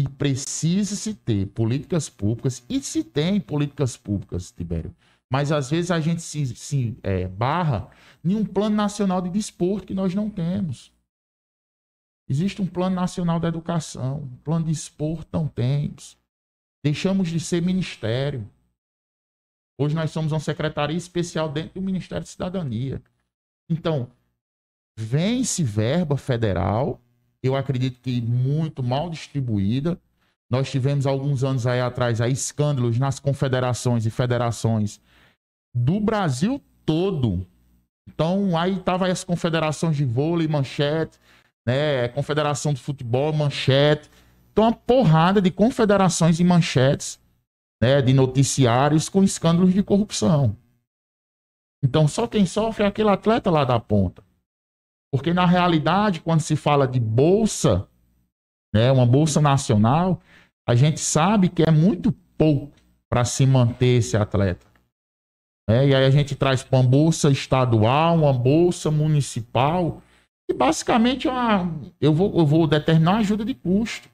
E precisa-se ter políticas públicas, e se tem políticas públicas, Tibério. Mas às vezes a gente se, se é, barra em um plano nacional de desporto que nós não temos. Existe um plano nacional da educação, um plano de esporte não temos. Deixamos de ser ministério. Hoje nós somos uma secretaria especial dentro do Ministério de Cidadania. Então, vem-se verba federal eu acredito que muito mal distribuída. Nós tivemos alguns anos aí atrás aí, escândalos nas confederações e federações do Brasil todo. Então, aí tava as confederações de vôlei, manchete, né, confederação de futebol, manchete. Então, uma porrada de confederações e manchetes, né, de noticiários com escândalos de corrupção. Então, só quem sofre é aquele atleta lá da ponta. Porque, na realidade, quando se fala de bolsa, né, uma bolsa nacional, a gente sabe que é muito pouco para se manter esse atleta. É, e aí a gente traz uma bolsa estadual, uma bolsa municipal, e basicamente é uma, eu, vou, eu vou determinar uma ajuda de custo.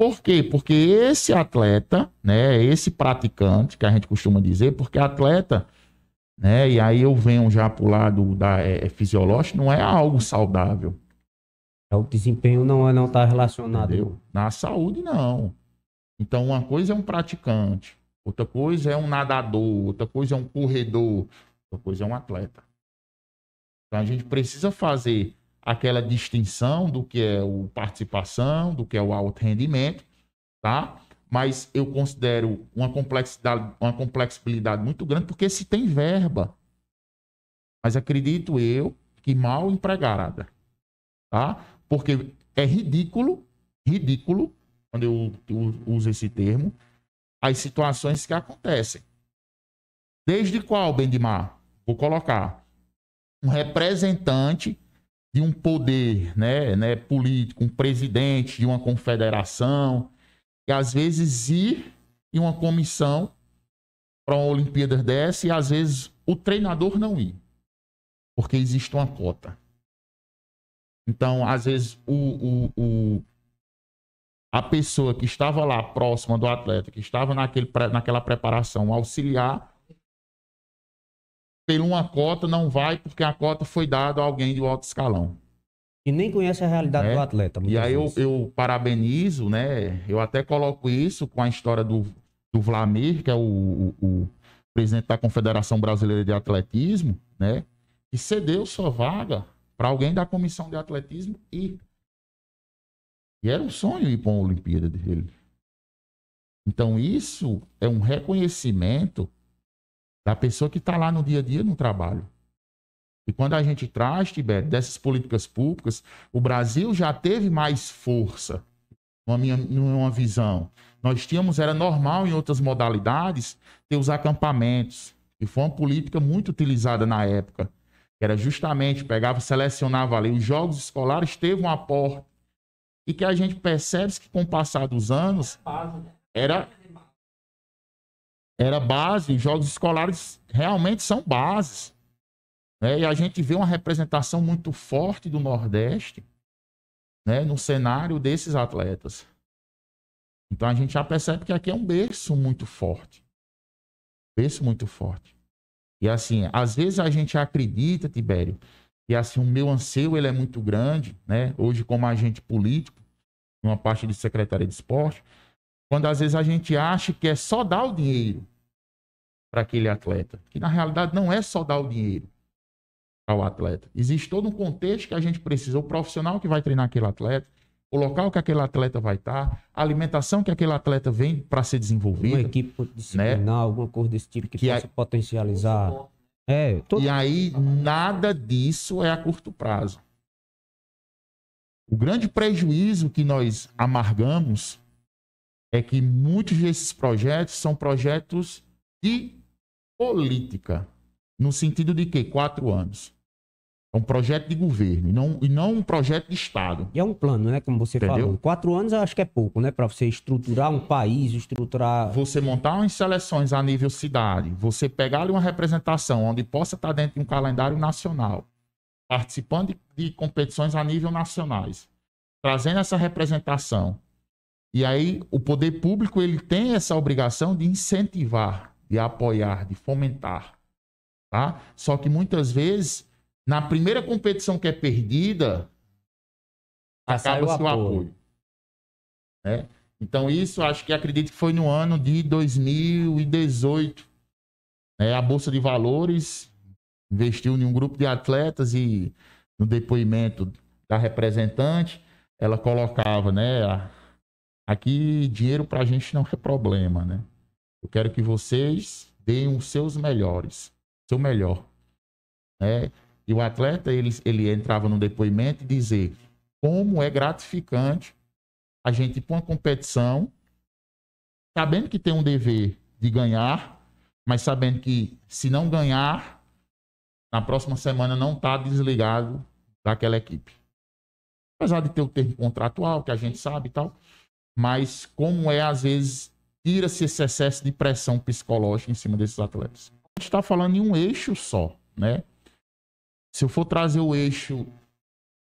Por quê? Porque esse atleta, né, esse praticante, que a gente costuma dizer, porque atleta né? E aí eu venho já para o lado da é, é, fisiológico, não é algo saudável. É, o desempenho não é, não está relacionado. Entendeu? Na saúde não. Então uma coisa é um praticante, outra coisa é um nadador, outra coisa é um corredor, outra coisa é um atleta. Então a gente precisa fazer aquela distinção do que é o participação, do que é o alto rendimento, tá? mas eu considero uma complexidade, uma complexibilidade muito grande, porque se tem verba. Mas acredito eu que mal empregada, tá? Porque é ridículo, ridículo, quando eu, uso esse termo, as situações que acontecem. Desde qual, Bendimar? Vou colocar um representante de um poder né, né, político, um presidente de uma confederação, e às vezes ir em uma comissão para uma Olimpíada dessa e às vezes o treinador não ir, porque existe uma cota. Então, às vezes, o, o, o a pessoa que estava lá próxima do atleta, que estava naquele, naquela preparação auxiliar, por uma cota não vai porque a cota foi dada a alguém do alto escalão. E nem conhece a realidade né? do atleta. E aí eu, eu, parabenizo, né? Eu até coloco isso com a história do, do Vlamir, que é o, o, o presidente da Confederação Brasileira de Atletismo, né? Que cedeu sua vaga para alguém da comissão de atletismo ir. E era um sonho ir para uma Olimpíada dele. Então isso é um reconhecimento da pessoa que está lá no dia a dia no trabalho. E quando a gente traz, Tibete, dessas políticas públicas, o Brasil já teve mais força, numa, minha, numa visão. Nós tínhamos, era normal em outras modalidades, ter os acampamentos, e foi uma política muito utilizada na época. que Era justamente, pegava, selecionava ali, os jogos escolares teve um aporte, e que a gente percebe que com o passar dos anos, era era base, os jogos escolares realmente são bases. Né? E a gente vê uma representação muito forte do Nordeste né? no cenário desses atletas. Então a gente já percebe que aqui é um berço muito forte. Berço muito forte. E assim, às vezes a gente acredita, Tibério, e assim, o meu anseio ele é muito grande, né? Hoje, como agente político, uma parte de secretaria de esporte, quando às vezes a gente acha que é só dar o dinheiro para aquele atleta, que na realidade não é só dar o dinheiro o atleta. Existe todo um contexto que a gente precisa, o profissional que vai treinar aquele atleta, o local que aquele atleta vai estar, a alimentação que aquele atleta vem para ser desenvolvido Uma equipe disciplinar, né? alguma coisa desse tipo que, que possa é... potencializar. É, todo... E aí, nada disso é a curto prazo. O grande prejuízo que nós amargamos é que muitos desses projetos são projetos de política. No sentido de que? Quatro anos. É um projeto de governo e não, e não um projeto de Estado. E é um plano, né? Como você Entendeu? falou. Quatro anos eu acho que é pouco, né? Para você estruturar um país, estruturar. Você montar umas seleções a nível cidade, você pegar ali uma representação onde possa estar dentro de um calendário nacional, participando de, de competições a nível nacionais, trazendo essa representação. E aí o poder público ele tem essa obrigação de incentivar, de apoiar, de fomentar. Tá? Só que muitas vezes na primeira competição que é perdida, acaba seu o apoio. apoio. É? Então, isso acho que acredito que foi no ano de 2018. É, né? a Bolsa de Valores investiu em um grupo de atletas e no depoimento da representante, ela colocava, né? Ah, aqui dinheiro para a gente não é problema, né? Eu quero que vocês deem os seus melhores, seu melhor. Né? E o atleta, ele, ele entrava no depoimento e dizer como é gratificante a gente ir para uma competição, sabendo que tem um dever de ganhar, mas sabendo que se não ganhar, na próxima semana não está desligado daquela equipe. Apesar de ter o termo contratual, que a gente sabe e tal, mas como é, às vezes, tira-se esse excesso de pressão psicológica em cima desses atletas. A gente está falando em um eixo só, né? Se eu for trazer o eixo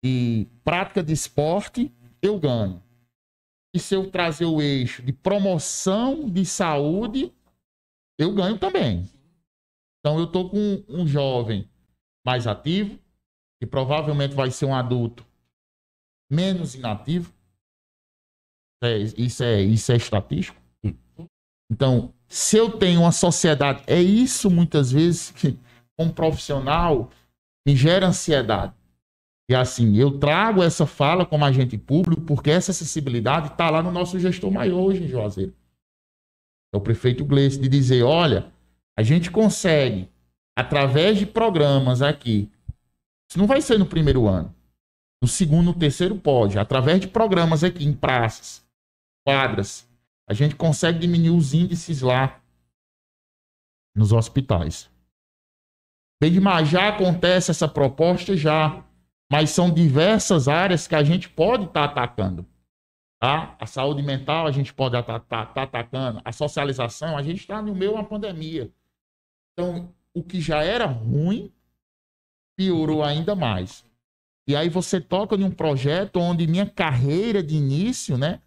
de prática de esporte, eu ganho. E se eu trazer o eixo de promoção de saúde, eu ganho também. Então eu estou com um jovem mais ativo, que provavelmente vai ser um adulto menos inativo. É, isso, é, isso é estatístico. Então, se eu tenho uma sociedade, é isso muitas vezes que um profissional que gera ansiedade. E assim, eu trago essa fala como agente público porque essa acessibilidade está lá no nosso gestor maior hoje em Juazeiro. É o prefeito Gleice, de dizer, olha, a gente consegue, através de programas aqui, isso não vai ser no primeiro ano, no segundo, no terceiro pode, através de programas aqui em praças, quadras, a gente consegue diminuir os índices lá nos hospitais. Bedmar já acontece essa proposta já, mas são diversas áreas que a gente pode estar tá atacando. Tá? A saúde mental a gente pode estar tá, tá, atacando, a socialização, a gente está no meio de uma pandemia. Então, o que já era ruim piorou ainda mais. E aí você toca em um projeto onde minha carreira de início, né?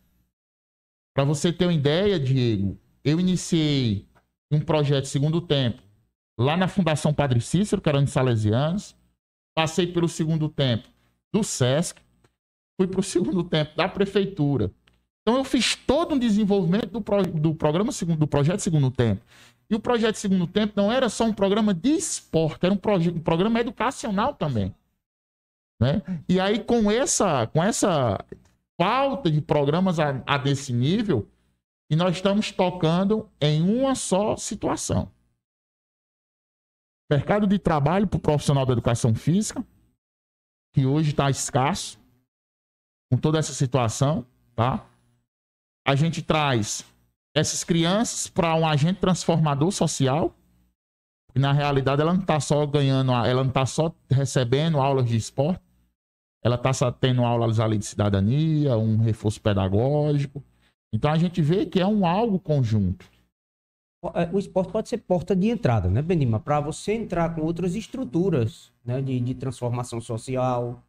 Para você ter uma ideia, Diego, eu iniciei um projeto segundo tempo lá na Fundação Padre Cícero, que era de Salesianos. Passei pelo segundo tempo do SESC. Fui para o segundo tempo da Prefeitura. Então eu fiz todo um desenvolvimento do, pro, do programa segundo, do projeto Segundo Tempo. E o projeto Segundo Tempo não era só um programa de esporte, era um, um programa educacional também. Né? E aí com essa, com essa falta de programas a, a desse nível, e nós estamos tocando em uma só situação mercado de trabalho para o profissional da educação física, que hoje está escasso, com toda essa situação, tá? A gente traz essas crianças para um agente transformador social, e na realidade ela não está só ganhando, ela não está só recebendo aulas de esporte, ela está tendo aulas ali de cidadania, um reforço pedagógico. Então a gente vê que é um algo conjunto. Eh, o esporte pode ser porta de entrada, né, Benima? Para você entrar com outras estruturas né, de, de transformação social,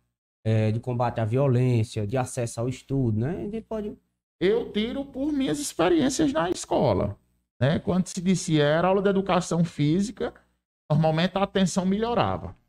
é, de combate à violência, de acesso ao estudo, né? Ele pode... Eu tiro por minhas experiências na escola. Né? Quando se disse era aula de educação física, normalmente a atenção melhorava.